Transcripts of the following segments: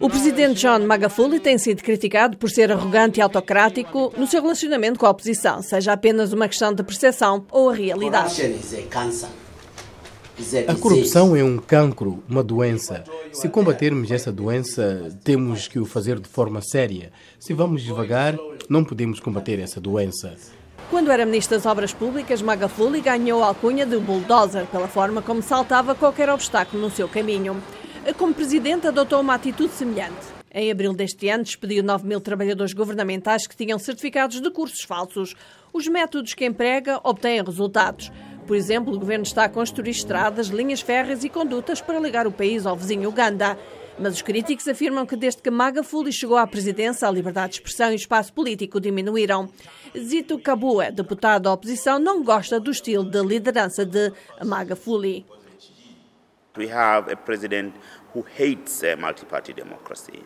O presidente John Magafuli tem sido criticado por ser arrogante e autocrático no seu relacionamento com a oposição, seja apenas uma questão de percepção ou a realidade. A corrupção é um cancro, uma doença. Se combatermos essa doença, temos que o fazer de forma séria. Se vamos devagar, não podemos combater essa doença. Quando era ministro das Obras Públicas, Magafuli ganhou a alcunha de bulldozer pela forma como saltava qualquer obstáculo no seu caminho como presidente adotou uma atitude semelhante. Em abril deste ano, despediu 9 mil trabalhadores governamentais que tinham certificados de cursos falsos. Os métodos que emprega obtêm resultados. Por exemplo, o governo está a construir estradas, linhas férreas e condutas para ligar o país ao vizinho Uganda. Mas os críticos afirmam que desde que Magafuli chegou à presidência, a liberdade de expressão e o espaço político diminuíram. Zito Kabua, deputado da oposição, não gosta do estilo de liderança de Magafuli to have a president who hates uh, multi-party democracy.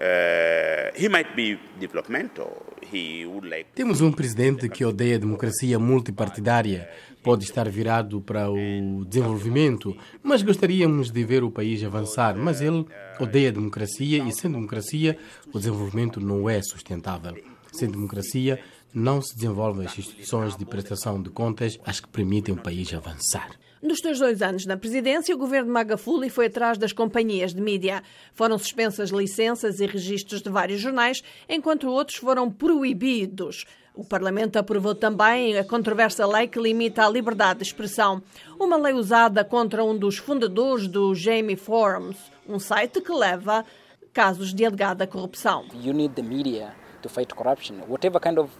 Uh, he might be developmental. He would like... Temos um presidente que odeia a democracia multipartidária. Pode estar virado para o desenvolvimento, mas gostaríamos de ver o país avançar. Mas ele odeia a democracia e, sem democracia, o desenvolvimento não é sustentável. Sem democracia, não se desenvolvem as instituições de prestação de contas as que permitem o país avançar. Nos seus dois anos na presidência, o governo Magafuli foi atrás das companhias de mídia. Foram suspensas licenças e registros de vários jornais, enquanto outros foram proibidos. O Parlamento aprovou também a controversa lei que limita a liberdade de expressão, uma lei usada contra um dos fundadores do Jamie Forums, um site que leva casos de alegada corrupção. You need the media to fight corruption, whatever kind of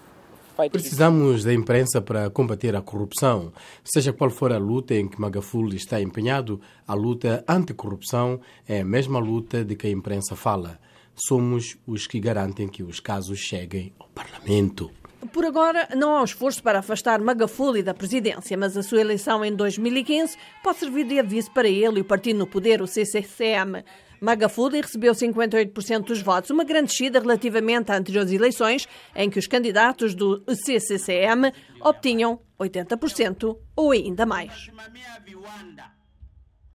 Precisamos da imprensa para combater a corrupção. Seja qual for a luta em que Magafuli está empenhado, a luta anticorrupção é a mesma luta de que a imprensa fala. Somos os que garantem que os casos cheguem ao Parlamento. Por agora, não há um esforço para afastar Magafuli da presidência, mas a sua eleição em 2015 pode servir de aviso para ele e o partido no poder, o CCCM. Magafuli recebeu 58% dos votos, uma grande descida relativamente a anteriores eleições, em que os candidatos do CCCM obtinham 80% ou ainda mais.